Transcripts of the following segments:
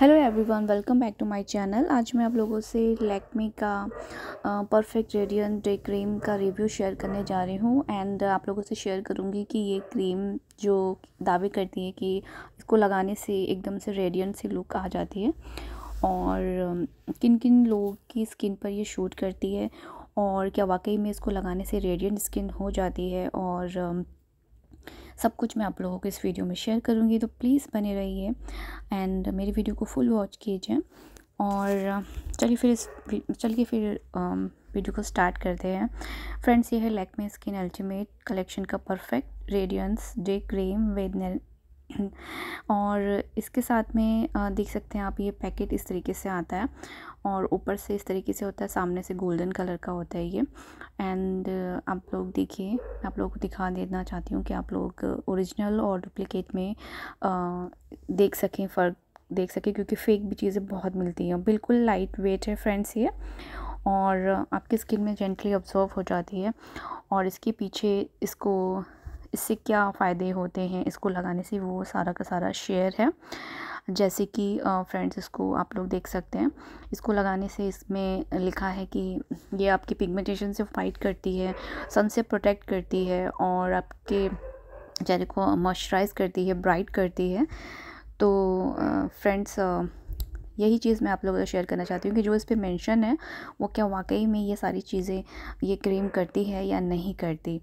hello everyone welcome back to my channel आज मैं आप लोगों से लैक्मे का परफेक्ट रेडियंट डे क्रीम का रिव्यू शेयर करने जा रही हूँ एंड आप लोगों से शेयर करूँगी कि ये क्रीम जो दावे करती है कि इसको लगाने से एकदम से रेडियंट सी लुक आ जाती है और किन किन लोगों की स्किन पर ये शूट करती है और क्या वाकई में इसको लगाने से रेडियंट स्किन हो जाती है और सब कुछ मैं आप लोगों को इस वीडियो में शेयर करूँगी तो प्लीज़ बने रहिए एंड मेरी वीडियो को फुल वॉच कीजिए और चलिए फिर इस चलिए फिर वीडियो को स्टार्ट करते हैं फ्रेंड्स ये है लैकमे स्किन अल्टीमेट कलेक्शन का perfect radiance day cream with और इसके साथ में देख सकते हैं आप ये पैकेट इस तरीके से आता है और ऊपर से इस तरीके से होता है सामने से गोल्डन कलर का होता है ये एंड आप लोग देखिए आप लोग को दिखा देना चाहती हूँ कि आप लोग ओरिजिनल और डुप्लिकेट में आ, देख सकें फ़र्क देख सकें क्योंकि फेक भी चीज़ें बहुत मिलती हैं बिल्कुल लाइट वेट है फ्रेंड्स ये और आपकी स्किन में जेंटली ऑब्जॉर्व हो जाती है और इसके पीछे इसको इससे क्या फ़ायदे होते हैं इसको लगाने से वो सारा का सारा शेयर है जैसे कि फ्रेंड्स इसको आप लोग देख सकते हैं इसको लगाने से इसमें लिखा है कि ये आपकी पिगमेंटेशन से फाइट करती है सन से प्रोटेक्ट करती है और आपके चेहरे को मॉइस्चराइज करती है ब्राइट करती है तो फ्रेंड्स यही चीज़ मैं आप लोगों से शेयर करना चाहती हूँ कि जो इस पर मेंशन है वो क्या वाकई में ये सारी चीज़ें ये क्रीम करती है या नहीं करती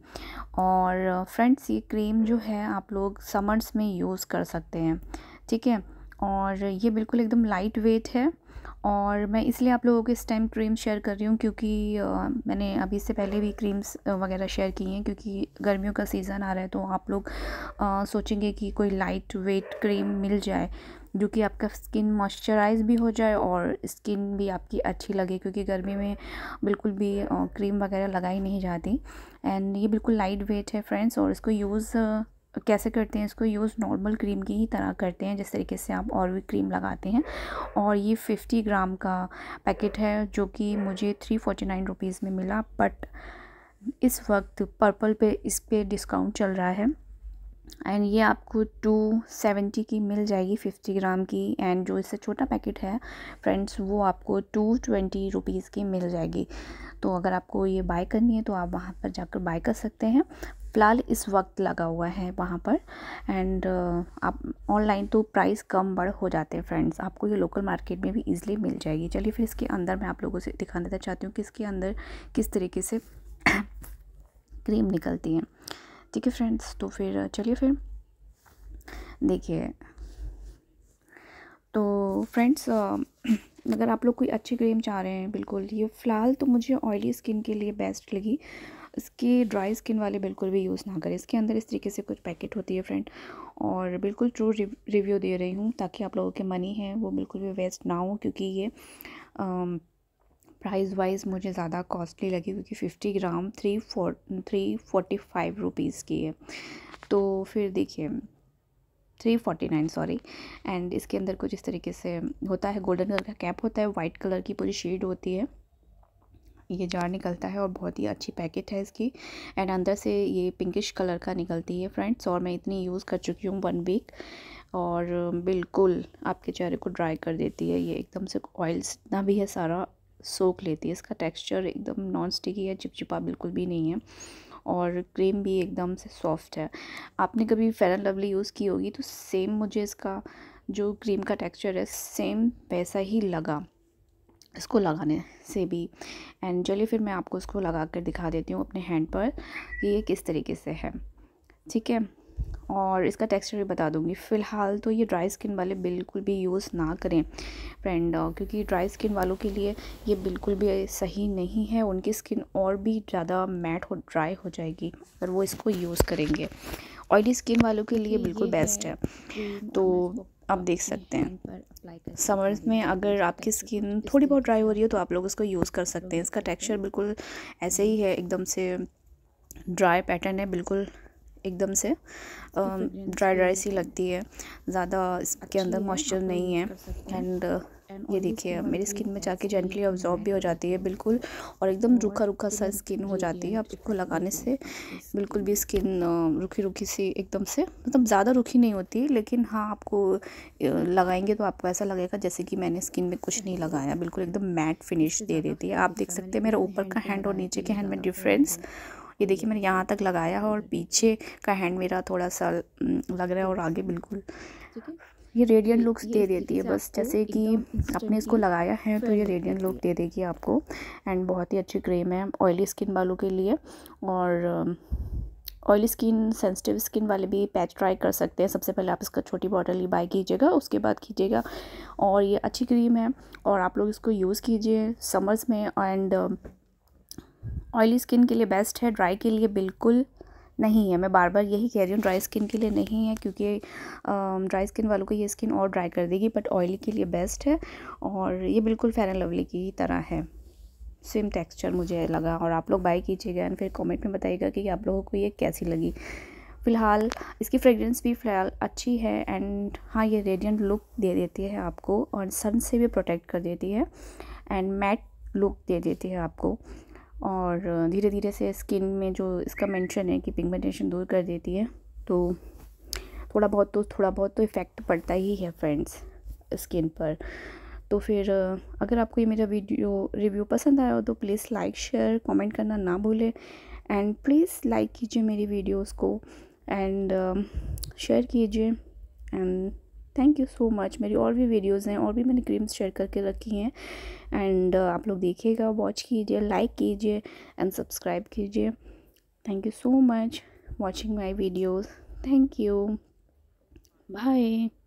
और फ्रेंड्स ये क्रीम जो है आप लोग समर्स में यूज़ कर सकते हैं ठीक है और ये बिल्कुल एकदम लाइट वेट है और मैं इसलिए आप लोगों के इस टाइम क्रीम शेयर कर रही हूँ क्योंकि आ, मैंने अभी इससे पहले भी क्रीम्स वगैरह शेयर की हैं क्योंकि गर्मियों का सीज़न आ रहा है तो आप लोग आ, सोचेंगे कि कोई लाइट वेट क्रीम मिल जाए जो कि आपका स्किन मॉइस्चराइज भी हो जाए और स्किन भी आपकी अच्छी लगे क्योंकि गर्मी में बिल्कुल भी क्रीम वगैरह लगाई नहीं जाती एंड ये बिल्कुल लाइट वेट है फ्रेंड्स और इसको यूज़ कैसे करते हैं इसको यूज़ नॉर्मल क्रीम की ही तरह करते हैं जिस तरीके से आप और भी क्रीम लगाते हैं और ये फ़िफ्टी ग्राम का पैकेट है जो कि मुझे थ्री फोर्टी नाइन रुपीज़ में मिला बट इस वक्त पर्पल पे इस पर डिस्काउंट चल रहा है एंड ये आपको टू सेवेंटी की मिल जाएगी फिफ्टी ग्राम की एंड जो इससे छोटा पैकेट है फ्रेंड्स वो आपको टू ट्वेंटी रुपीज़ की मिल जाएगी तो अगर आपको ये बाय करनी है तो आप वहाँ पर जाकर बाय कर सकते हैं फ़िलहाल इस वक्त लगा हुआ है वहाँ पर एंड uh, आप ऑनलाइन तो प्राइस कम बढ़ हो जाते हैं फ्रेंड्स आपको ये लोकल मार्केट में भी ईजिली मिल जाएगी चलिए फिर इसके अंदर मैं आप लोगों से दिखा देना चाहती हूँ कि इसके अंदर किस तरीके से क्रीम निकलती है ठीक है फ्रेंड्स तो फिर चलिए फिर देखिए तो फ्रेंड्स uh, अगर आप लोग कोई अच्छी क्रीम चाह रहे हैं बिल्कुल ये फ़िलहाल तो मुझे ऑयली स्किन के लिए बेस्ट लगी इसकी ड्राई स्किन वाले बिल्कुल भी यूज़ ना करें इसके अंदर इस तरीके से कुछ पैकेट होती है फ्रेंड और बिल्कुल ट्रू रिव्यू दे रही हूँ ताकि आप लोगों के मनी है वो बिल्कुल भी वेस्ट ना हो क्योंकि ये प्राइस वाइज मुझे ज़्यादा कॉस्टली लगी क्योंकि fifty gram three four three forty five rupees की है तो फिर देखिए three forty nine sorry and इसके अंदर कुछ इस तरीके से होता है गोल्डन कलर का कैप होता है वाइट कलर की पूरी शेड होती है ये जार निकलता है और बहुत ही अच्छी पैकेट है इसकी एंड अंदर से ये पिंकिश कलर का निकलती है फ्रेंड्स और मैं इतनी यूज़ कर चुकी हूँ वन वीक और बिल्कुल आपके चेहरे को ड्राई कर देती है ये एकदम से ऑयल जितना भी है सारा सोख लेती है इसका टेक्स्चर एकदम नॉन स्टिकी है चिपचिपा बिल्कुल भी नहीं है और क्रीम भी एकदम से सॉफ्ट है आपने कभी फेरन लवली यूज़ की होगी तो सेम मुझे इसका जो क्रीम का टेक्सचर है सेम वैसा ही लगा इसको लगाने से भी एंड चलिए फिर मैं आपको इसको लगा कर दिखा देती हूँ अपने हैंड पर कि ये किस तरीके से है ठीक है और इसका टेक्सचर भी बता दूंगी फ़िलहाल तो ये ड्राई स्किन वाले बिल्कुल भी यूज़ ना करें फ्रेंड क्योंकि ड्राई स्किन वालों के लिए ये बिल्कुल भी सही नहीं है उनकी स्किन और भी ज़्यादा मैट हो ड्राई हो जाएगी अगर वो इसको यूज़ करेंगे ऑयली स्किन वालों के लिए बिल्कुल बेस्ट है तो आप देख सकते हैं समर्स में तो अगर आपकी स्किन थोड़ी बहुत ड्राई हो रही तो है तो आप लोग इसको यूज़ कर सकते हैं इसका टेक्सचर बिल्कुल ऐसे ही है एकदम से ड्राई पैटर्न है बिल्कुल एकदम से ड्राई ड्राई सी लगती है ज़्यादा इसके अंदर मॉइस्चर नहीं है एंड uh, ये देखिए मेरी स्किन में जाके जेंटली ऑब्जॉर्ब भी हो जाती है बिल्कुल और एकदम रुखा रुखा सा स्किन हो जाती है आप इसको लगाने से बिल्कुल भी स्किन रुखी रुखी सी एकदम से मतलब ज़्यादा रुखी नहीं होती लेकिन हाँ आपको लगाएंगे तो आपको ऐसा लगेगा जैसे कि मैंने स्किन में कुछ नहीं लगाया बिल्कुल एकदम मैट फिनिश दे देती है आप देख सकते हैं मेरा ऊपर का हैंड और नीचे के हैंड में डिफ्रेंस ये देखिए मैंने यहाँ तक लगाया है और पीछे का हैंड मेरा थोड़ा सा लग रहा है और आगे बिल्कुल ये रेडियंट लुक्स दे देती है बस जैसे कि आपने इसको लगाया है तो ये रेडियंट लुक दे देगी आपको एंड बहुत ही अच्छी क्रीम है ऑयली स्किन वालों के लिए और ऑयली स्किन सेंसिटिव स्किन वाले भी पैच ट्राई कर सकते हैं सबसे पहले आप इसका छोटी बॉटल ही बाई कीजिएगा उसके बाद कीजिएगा और ये अच्छी क्रीम है और आप लोग इसको यूज़ कीजिए समर्स में एंड ऑयली स्किन के लिए बेस्ट है ड्राई के लिए बिल्कुल नहीं है मैं बार बार यही कह रही हूँ ड्राई स्किन के लिए नहीं है क्योंकि ड्राई स्किन वालों को ये स्किन और ड्राई कर देगी बट ऑयली के लिए बेस्ट है और ये बिल्कुल फेयर एंड लवली की तरह है सेम टेक्सचर मुझे लगा और आप लोग बाई कीजिएगा एंड फिर कमेंट में बताइएगा कि आप लोगों को ये कैसी लगी फ़िलहाल इसकी फ्रेगरेंस भी फ़िलहाल अच्छी है एंड हाँ ये रेडियंट लुक दे देती है आपको और सन से भी प्रोटेक्ट कर देती है एंड मैट लुक दे देती है आपको और धीरे धीरे से स्किन में जो इसका मेंशन है कि पिगमेंटेशन दूर कर देती है तो थोड़ा बहुत तो थोड़ा बहुत तो इफ़ेक्ट पड़ता ही है फ्रेंड्स स्किन पर तो फिर अगर आपको ये मेरा वीडियो रिव्यू पसंद आया हो तो प्लीज़ लाइक शेयर कमेंट करना ना भूलें एंड प्लीज़ लाइक कीजिए मेरी वीडियोस को एंड शेयर कीजिए and thank you so much मेरी और भी वीडियोज़ हैं और भी मैंने क्रीम्स शेयर करके रखी हैं एंड uh, आप लोग देखिएगा वॉच कीजिए लाइक कीजिए एंड सब्सक्राइब कीजिए thank you so much watching my videos thank you bye